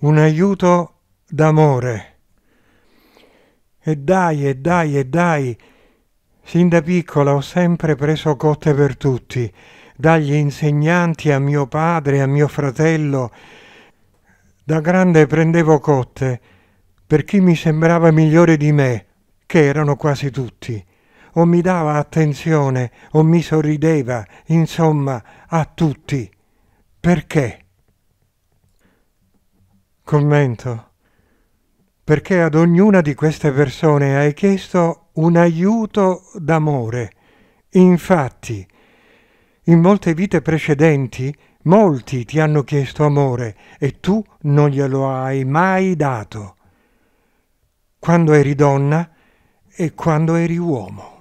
un aiuto d'amore. E dai, e dai, e dai. Sin da piccola ho sempre preso cotte per tutti, dagli insegnanti a mio padre, a mio fratello. Da grande prendevo cotte per chi mi sembrava migliore di me, che erano quasi tutti. O mi dava attenzione, o mi sorrideva, insomma, a tutti. Perché? Commento. Perché ad ognuna di queste persone hai chiesto un aiuto d'amore. Infatti, in molte vite precedenti molti ti hanno chiesto amore e tu non glielo hai mai dato. Quando eri donna e quando eri uomo.